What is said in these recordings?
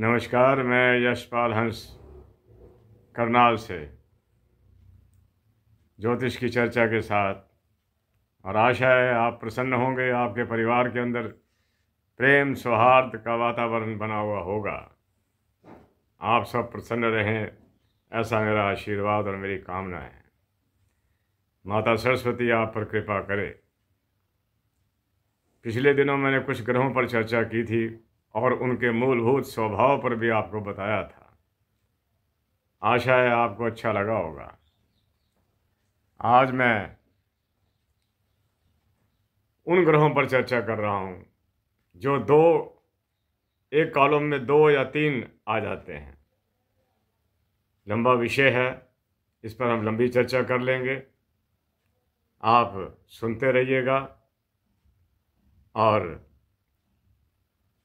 नमस्कार मैं यशपाल हंस करनाल से ज्योतिष की चर्चा के साथ और आशा है आप प्रसन्न होंगे आपके परिवार के अंदर प्रेम सौहार्द का वातावरण बना हुआ होगा आप सब प्रसन्न रहें ऐसा मेरा आशीर्वाद और मेरी कामना है माता सरस्वती आप पर कृपा करे पिछले दिनों मैंने कुछ ग्रहों पर चर्चा की थी और उनके मूलभूत स्वभाव पर भी आपको बताया था आशा है आपको अच्छा लगा होगा आज मैं उन ग्रहों पर चर्चा कर रहा हूँ जो दो एक कॉलम में दो या तीन आ जाते हैं लंबा विषय है इस पर हम लंबी चर्चा कर लेंगे आप सुनते रहिएगा और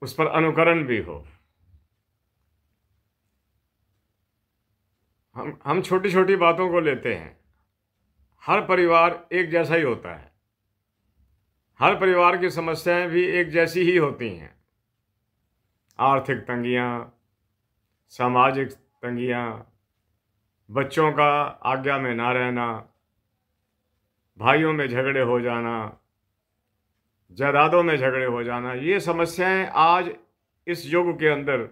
उस पर अनुकरण भी हो हम हम छोटी छोटी बातों को लेते हैं हर परिवार एक जैसा ही होता है हर परिवार की समस्याएं भी एक जैसी ही होती हैं आर्थिक तंगियां सामाजिक तंगियां बच्चों का आज्ञा में ना रहना भाइयों में झगड़े हो जाना जायदादों में झगड़े हो जाना ये समस्याएं आज इस युग के अंदर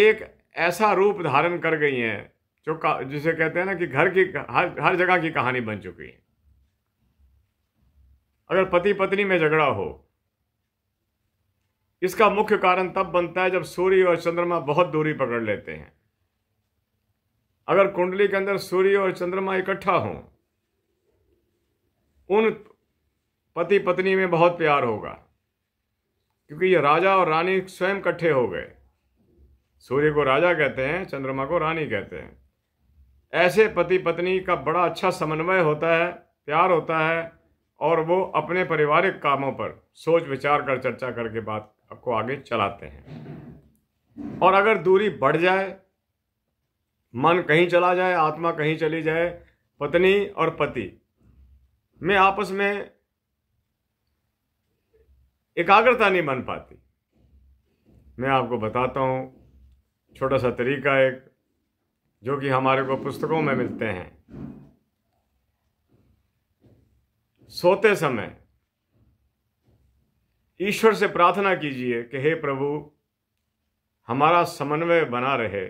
एक ऐसा रूप धारण कर गई हैं जो जिसे कहते हैं ना कि घर की हर हर जगह की कहानी बन चुकी है अगर पति पत्नी में झगड़ा हो इसका मुख्य कारण तब बनता है जब सूर्य और चंद्रमा बहुत दूरी पकड़ लेते हैं अगर कुंडली के अंदर सूर्य और चंद्रमा इकट्ठा हो उन पति पत्नी में बहुत प्यार होगा क्योंकि ये राजा और रानी स्वयं इकट्ठे हो गए सूर्य को राजा कहते हैं चंद्रमा को रानी कहते हैं ऐसे पति पत्नी का बड़ा अच्छा समन्वय होता है प्यार होता है और वो अपने पारिवारिक कामों पर सोच विचार कर चर्चा करके बात को आगे चलाते हैं और अगर दूरी बढ़ जाए मन कहीं चला जाए आत्मा कहीं चली जाए पत्नी और पति में आपस में एकाग्रता नहीं बन पाती मैं आपको बताता हूँ छोटा सा तरीका एक जो कि हमारे को पुस्तकों में मिलते हैं सोते समय ईश्वर से प्रार्थना कीजिए कि हे प्रभु हमारा समन्वय बना रहे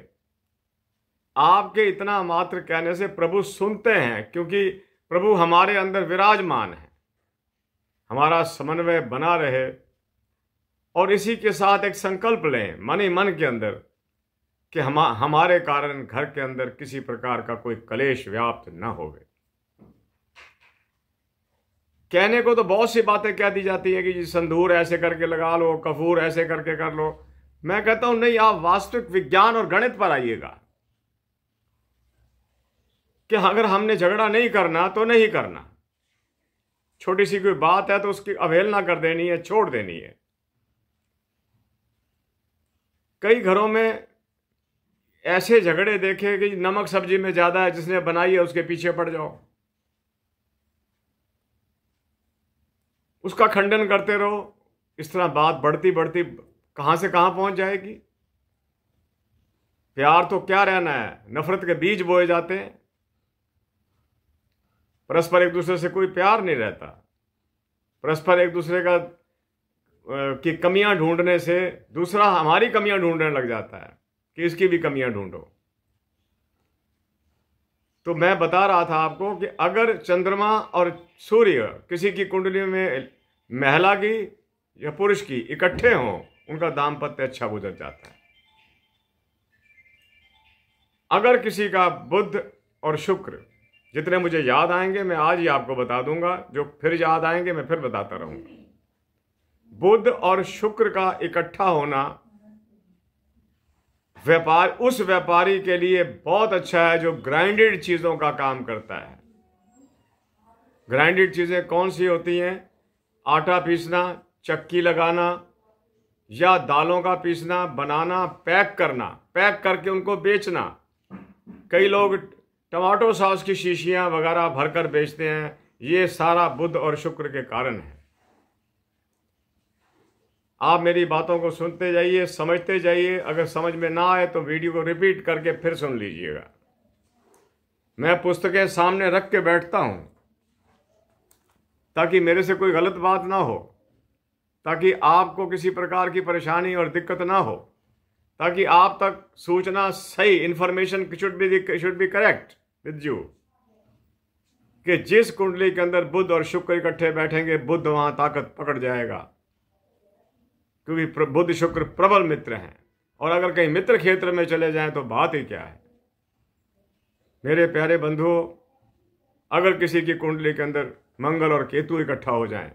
आपके इतना मात्र कहने से प्रभु सुनते हैं क्योंकि प्रभु हमारे अंदर विराजमान है हमारा समन्वय बना रहे और इसी के साथ एक संकल्प लें मन ही मन के अंदर कि हम हमारे कारण घर के अंदर किसी प्रकार का कोई कलेश व्याप्त न हो गए कहने को तो बहुत सी बातें कह दी जाती है कि जी संदूर ऐसे करके लगा लो कफूर ऐसे करके कर लो मैं कहता हूं नहीं आप वास्तविक विज्ञान और गणित पर आइएगा कि अगर हमने झगड़ा नहीं करना तो नहीं करना छोटी सी कोई बात है तो उसकी अवहेलना कर देनी है छोड़ देनी है कई घरों में ऐसे झगड़े देखे कि नमक सब्जी में ज़्यादा है जिसने बनाई है उसके पीछे पड़ जाओ उसका खंडन करते रहो इस तरह बात बढ़ती बढ़ती कहां से कहां पहुंच जाएगी प्यार तो क्या रहना है नफरत के बीज बोए जाते हैं परस्पर एक दूसरे से कोई प्यार नहीं रहता परस्पर एक दूसरे का की कमियां ढूंढने से दूसरा हमारी कमियां ढूंढने लग जाता है कि इसकी भी कमियां ढूंढो तो मैं बता रहा था आपको कि अगर चंद्रमा और सूर्य किसी की कुंडली में महिला की या पुरुष की इकट्ठे हों उनका दाम्पत्य अच्छा गुजर जाता है अगर किसी का बुद्ध और शुक्र जितने मुझे याद आएंगे मैं आज ही आपको बता दूंगा जो फिर याद आएंगे मैं फिर बताता रहूंगा बुद्ध और शुक्र का इकट्ठा होना व्यापार उस व्यापारी के लिए बहुत अच्छा है जो ग्राइंडेड चीज़ों का काम करता है ग्राइंडेड चीज़ें कौन सी होती हैं आटा पीसना चक्की लगाना या दालों का पीसना बनाना पैक करना पैक करके उनको बेचना कई लोग टमाटो सॉस की शीशियाँ वगैरह भरकर बेचते हैं ये सारा बुद्ध और शुक्र के कारण है आप मेरी बातों को सुनते जाइए समझते जाइए अगर समझ में ना आए तो वीडियो को रिपीट करके फिर सुन लीजिएगा मैं पुस्तकें सामने रख के बैठता हूँ ताकि मेरे से कोई गलत बात ना हो ताकि आपको किसी प्रकार की परेशानी और दिक्कत ना हो ताकि आप तक सूचना सही information should be should be correct with you कि जिस कुंडली के अंदर बुद्ध और शुक्र इकट्ठे बैठेंगे बुद्ध वहां ताकत पकड़ जाएगा क्योंकि बुद्ध शुक्र प्रबल मित्र हैं और अगर कहीं मित्र क्षेत्र में चले जाएं तो बात ही क्या है मेरे प्यारे बंधुओं अगर किसी की कुंडली के अंदर मंगल और केतु इकट्ठा हो जाएं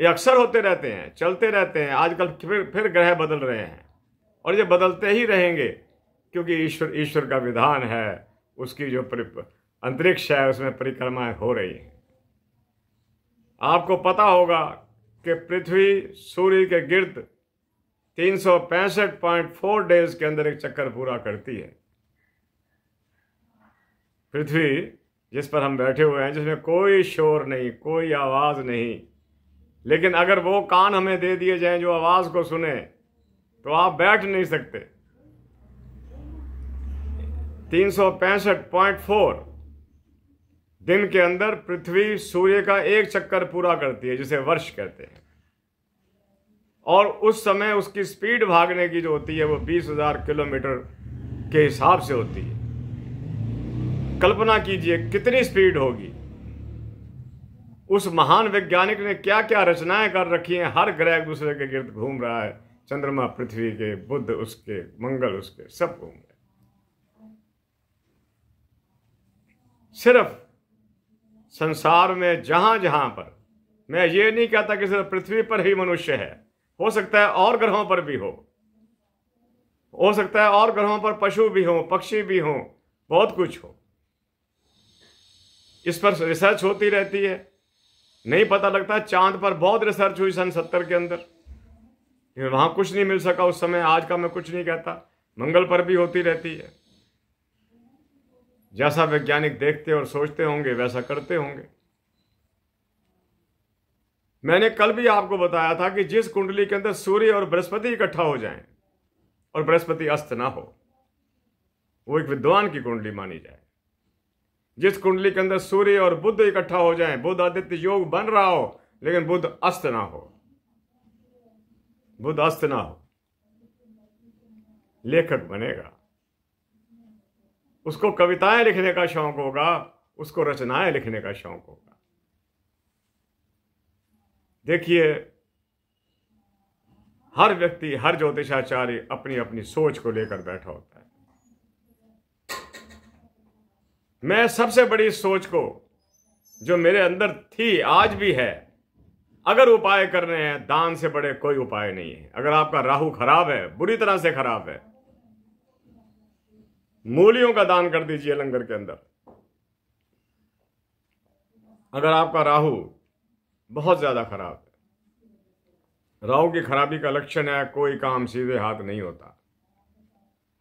ये अक्सर होते रहते हैं चलते रहते हैं आजकल फिर फिर ग्रह बदल रहे हैं और ये बदलते ही रहेंगे क्योंकि ईश्वर ईश्वर का विधान है उसकी जो अंतरिक्ष है उसमें परिक्रमाएं हो रही हैं आपको पता होगा कि पृथ्वी सूर्य के गिर्द तीन डेज के अंदर एक चक्कर पूरा करती है पृथ्वी जिस पर हम बैठे हुए हैं जिसमें कोई शोर नहीं कोई आवाज़ नहीं लेकिन अगर वो कान हमें दे दिए जाएं जो आवाज़ को सुने तो आप बैठ नहीं सकते तीन सौ पैंसठ पॉइंट फोर दिन के अंदर पृथ्वी सूर्य का एक चक्कर पूरा करती है जिसे वर्ष कहते हैं और उस समय उसकी स्पीड भागने की जो होती है वो बीस हजार किलोमीटर के हिसाब से होती है कल्पना कीजिए कितनी स्पीड होगी उस महान वैज्ञानिक ने क्या क्या रचनाएं कर रखी हैं हर ग्रह एक दूसरे के गिर्द घूम रहा है चंद्रमा पृथ्वी के बुद्ध उसके मंगल उसके सब घूम रहे सिर्फ संसार में जहां जहां पर मैं ये नहीं कहता कि सिर्फ पृथ्वी पर ही मनुष्य है हो सकता है और ग्रहों पर भी हो हो सकता है और ग्रहों पर पशु भी हो पक्षी भी हो बहुत कुछ हो इस पर रिसर्च होती रहती है नहीं पता लगता चांद पर बहुत रिसर्च हुई सन सत्तर के अंदर वहां कुछ नहीं मिल सका उस समय आज का मैं कुछ नहीं कहता मंगल पर भी होती रहती है जैसा वैज्ञानिक देखते और सोचते होंगे वैसा करते होंगे मैंने कल भी आपको बताया था कि जिस कुंडली के अंदर सूर्य और बृहस्पति इकट्ठा हो जाएं और बृहस्पति अस्त ना हो वो एक विद्वान की कुंडली मानी जाए जिस कुंडली के अंदर सूर्य और बुद्ध इकट्ठा हो जाएं बुद्ध आदित्य योग बन रहा हो लेकिन बुद्ध अस्त ना हो बुद्ध अस्त ना हो लेखक बनेगा उसको कविताएं लिखने का शौक होगा उसको रचनाएं लिखने का शौक होगा देखिए हर व्यक्ति हर ज्योतिषाचार्य अपनी अपनी सोच को लेकर बैठा होता है मैं सबसे बड़ी सोच को जो मेरे अंदर थी आज भी है अगर उपाय करने हैं दान से बड़े कोई उपाय नहीं है अगर आपका राहु खराब है बुरी तरह से खराब है मूलियों का दान कर दीजिए लंगर के अंदर अगर आपका राहु बहुत ज्यादा खराब है राहु की खराबी का लक्षण है कोई काम सीधे हाथ नहीं होता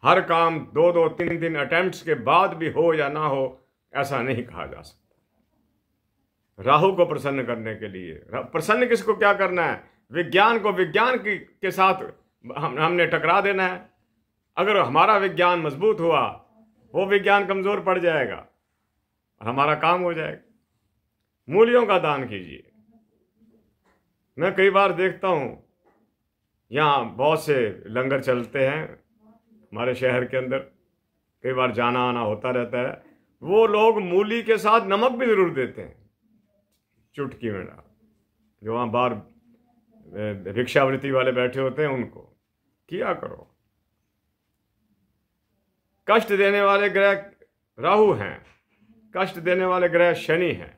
हर काम दो दो तीन तीन अटेम्प्ट्स के बाद भी हो या ना हो ऐसा नहीं कहा जा सकता राहु को प्रसन्न करने के लिए प्रसन्न किसको क्या करना है विज्ञान को विज्ञान की के साथ हम हमने टकरा देना है अगर हमारा विज्ञान मजबूत हुआ वो विज्ञान कमज़ोर पड़ जाएगा और हमारा काम हो जाएगा मूल्यों का दान कीजिए मैं कई बार देखता हूँ यहाँ बहुत से लंगर चलते हैं हमारे शहर के अंदर कई बार जाना आना होता रहता है वो लोग मूली के साथ नमक भी ज़रूर देते हैं चुटकी में डाल जो वहाँ बाहर रिक्शावृत्ति वाले बैठे होते हैं उनको किया करो कष्ट देने वाले ग्रह राहु हैं कष्ट देने वाले ग्रह शनि हैं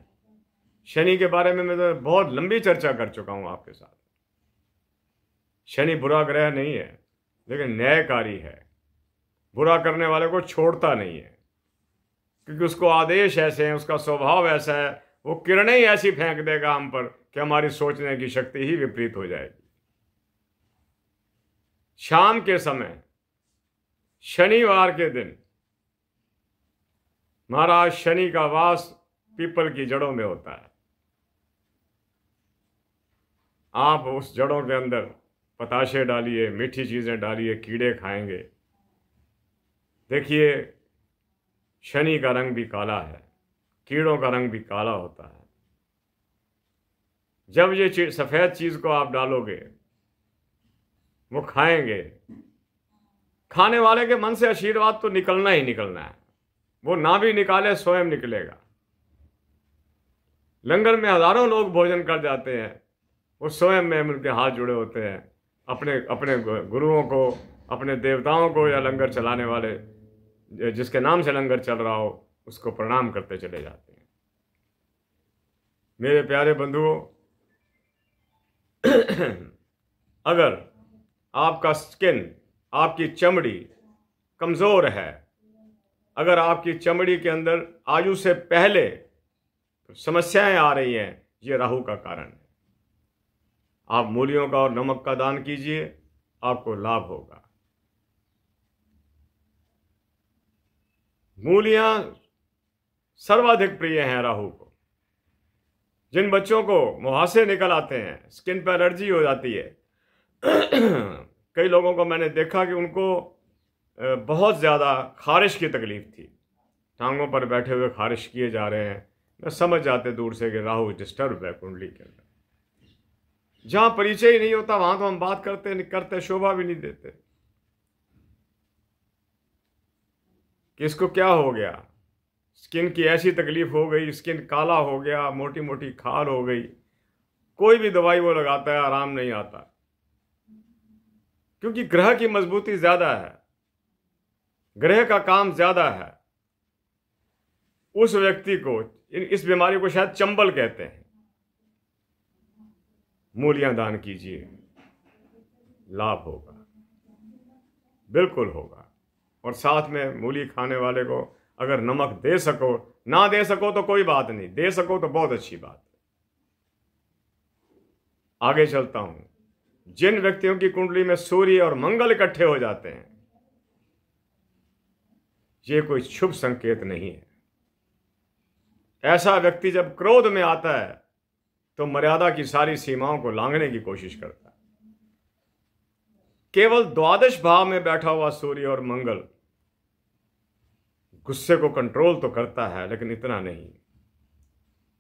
शनि के बारे में मैं तो बहुत लंबी चर्चा कर चुका हूं आपके साथ शनि बुरा ग्रह नहीं है लेकिन न्यायकारी है बुरा करने वाले को छोड़ता नहीं है क्योंकि उसको आदेश ऐसे हैं उसका स्वभाव ऐसा है वो किरणें ही ऐसी फेंक देगा हम पर कि हमारी सोचने की शक्ति ही विपरीत हो जाएगी शाम के समय शनिवार के दिन महाराज शनि का वास पीपल की जड़ों में होता है आप उस जड़ों के अंदर पताशे डालिए मीठी चीज़ें डालिए कीड़े खाएंगे देखिए शनि का रंग भी काला है कीड़ों का रंग भी काला होता है जब ये चीज सफ़ेद चीज़ को आप डालोगे वो खाएंगे खाने वाले के मन से आशीर्वाद तो निकलना ही निकलना है वो ना भी निकाले स्वयं निकलेगा लंगर में हजारों लोग भोजन कर जाते हैं वो स्वयं में उनके हाथ जुड़े होते हैं अपने अपने गुरुओं को अपने देवताओं को या लंगर चलाने वाले जिसके नाम से लंगर चल रहा हो उसको प्रणाम करते चले जाते हैं मेरे प्यारे बंधुओं अगर आपका स्किन आपकी चमड़ी कमज़ोर है अगर आपकी चमड़ी के अंदर आयु से पहले समस्याएं आ रही हैं ये राहु का कारण है आप मूलियों का और नमक का दान कीजिए आपको लाभ होगा मूलियां सर्वाधिक प्रिय हैं राहु को जिन बच्चों को मुहासे निकल आते हैं स्किन पर एलर्जी हो जाती है कई लोगों को मैंने देखा कि उनको बहुत ज़्यादा खारिश की तकलीफ थी टांगों पर बैठे हुए खारिश किए जा रहे हैं मैं समझ जाते दूर से कि राहु डिस्टर्ब है कुंडली के अंदर जहाँ परिचय ही नहीं होता वहाँ तो हम बात करते करते शोभा भी नहीं देते कि इसको क्या हो गया स्किन की ऐसी तकलीफ हो गई स्किन काला हो गया मोटी मोटी खाल हो गई कोई भी दवाई वो लगाता है आराम नहीं आता क्योंकि ग्रह की मजबूती ज्यादा है ग्रह का काम ज्यादा है उस व्यक्ति को इस बीमारी को शायद चंबल कहते हैं मूलियां दान कीजिए लाभ होगा बिल्कुल होगा और साथ में मूली खाने वाले को अगर नमक दे सको ना दे सको तो कोई बात नहीं दे सको तो बहुत अच्छी बात आगे चलता हूं जिन व्यक्तियों की कुंडली में सूर्य और मंगल इकट्ठे हो जाते हैं ये कोई शुभ संकेत नहीं है ऐसा व्यक्ति जब क्रोध में आता है तो मर्यादा की सारी सीमाओं को लांघने की कोशिश करता है केवल द्वादश भाव में बैठा हुआ सूर्य और मंगल गुस्से को कंट्रोल तो करता है लेकिन इतना नहीं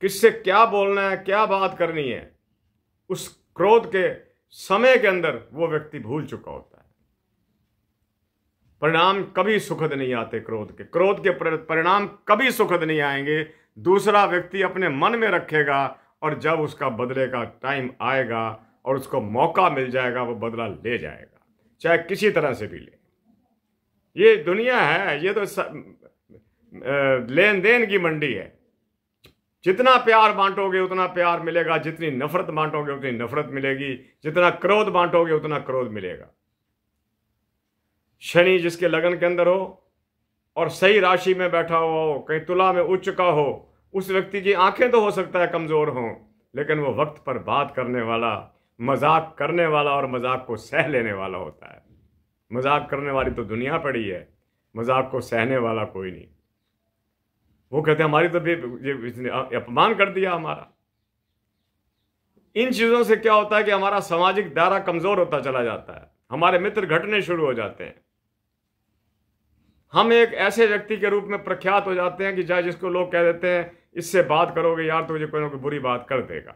किससे क्या बोलना है क्या बात करनी है उस क्रोध के समय के अंदर वो व्यक्ति भूल चुका होता है परिणाम कभी सुखद नहीं आते क्रोध के क्रोध के परिणाम कभी सुखद नहीं आएंगे दूसरा व्यक्ति अपने मन में रखेगा और जब उसका बदले का टाइम आएगा और उसको मौका मिल जाएगा वो बदला ले जाएगा चाहे किसी तरह से भी ले ये दुनिया है ये तो लेन देन की मंडी है जितना प्यार बांटोगे उतना प्यार मिलेगा जितनी नफरत बांटोगे उतनी नफरत मिलेगी जितना क्रोध बांटोगे उतना क्रोध मिलेगा शनि जिसके लगन के अंदर हो और सही राशि में बैठा हुआ हो कहीं तुला में उच्च का हो उस व्यक्ति की आंखें तो हो सकता है कमज़ोर हों लेकिन वो वक्त पर बात करने वाला मजाक करने वाला और मजाक को सह लेने वाला होता है मजाक करने वाली तो दुनिया पड़ी है मजाक को सहने वाला कोई नहीं वो कहते हैं हमारी तो ये इसने अपमान कर दिया हमारा इन चीज़ों से क्या होता है कि हमारा सामाजिक दायरा कमज़ोर होता चला जाता है हमारे मित्र घटने शुरू हो जाते हैं हम एक ऐसे व्यक्ति के रूप में प्रख्यात हो जाते हैं कि चाहे जिसको लोग कह देते हैं इससे बात करोगे यार तो मुझे कोई ना कोई बुरी बात कर देगा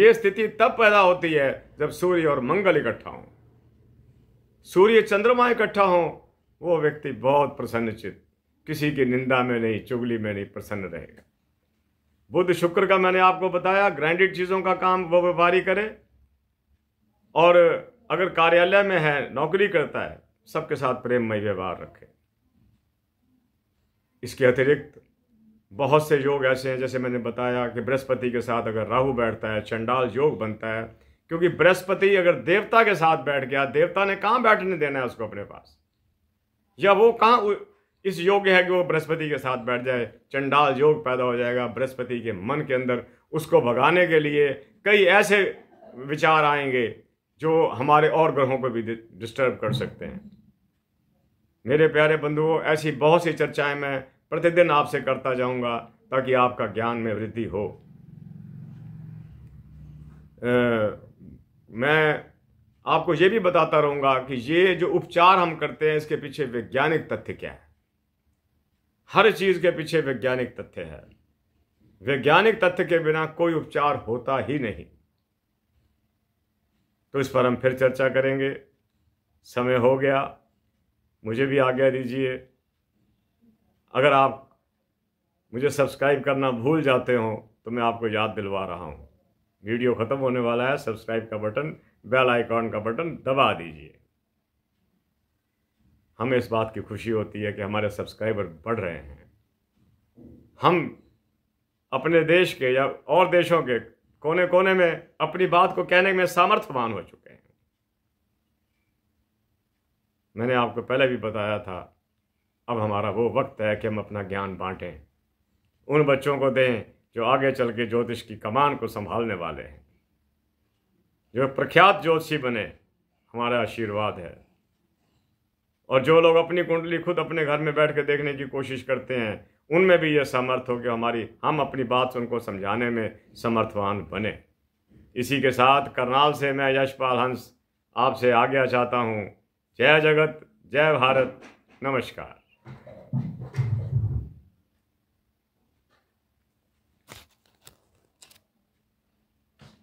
ये स्थिति तब पैदा होती है जब सूर्य और मंगल इकट्ठा हो सूर्य चंद्रमा इकट्ठा हो वो व्यक्ति बहुत प्रसन्नचित किसी की निंदा में नहीं चुगली में नहीं प्रसन्न रहेगा बुद्ध शुक्र का मैंने आपको बताया ग्रैंडेड चीज़ों का काम वो व्यापारी करे और अगर कार्यालय में है नौकरी करता है सबके साथ प्रेममय व्यवहार रखे इसके अतिरिक्त बहुत से योग ऐसे हैं जैसे मैंने बताया कि बृहस्पति के साथ अगर राहु बैठता है चंडाल योग बनता है क्योंकि बृहस्पति अगर देवता के साथ बैठ गया देवता ने कहाँ बैठने देना है उसको अपने पास या वो कहाँ इस योग है कि वो बृहस्पति के साथ बैठ जाए चंडाल योग पैदा हो जाएगा बृहस्पति के मन के अंदर उसको भगाने के लिए कई ऐसे विचार आएंगे जो हमारे और ग्रहों को भी डिस्टर्ब कर सकते हैं मेरे प्यारे बंधुओं ऐसी बहुत सी चर्चाएं मैं प्रतिदिन आपसे करता जाऊंगा ताकि आपका ज्ञान में वृद्धि हो आ, मैं आपको ये भी बताता रहूंगा कि ये जो उपचार हम करते हैं इसके पीछे वैज्ञानिक तथ्य क्या है हर चीज के पीछे वैज्ञानिक तथ्य है वैज्ञानिक तथ्य के बिना कोई उपचार होता ही नहीं तो इस पर हम फिर चर्चा करेंगे समय हो गया मुझे भी आज्ञा दीजिए अगर आप मुझे सब्सक्राइब करना भूल जाते हो तो मैं आपको याद दिलवा रहा हूँ वीडियो ख़त्म होने वाला है सब्सक्राइब का बटन बेल आइकॉन का बटन दबा दीजिए हमें इस बात की खुशी होती है कि हमारे सब्सक्राइबर बढ़ रहे हैं हम अपने देश के या और देशों के कोने कोने में अपनी बात को कहने में सामर्थ्यवान हो चुके हैं मैंने आपको पहले भी बताया था अब हमारा वो वक्त है कि हम अपना ज्ञान बांटें उन बच्चों को दें जो आगे चल के ज्योतिष की कमान को संभालने वाले हैं जो प्रख्यात ज्योतिषी बने हमारा आशीर्वाद है और जो लोग अपनी कुंडली खुद अपने घर में बैठ कर देखने की कोशिश करते हैं उनमें भी यह समर्थ हो कि हमारी हम अपनी बात उनको समझाने में समर्थवान बने इसी के साथ करनाल से मैं यशपाल हंस आपसे आज्ञा चाहता हूँ जय जगत जय भारत नमस्कार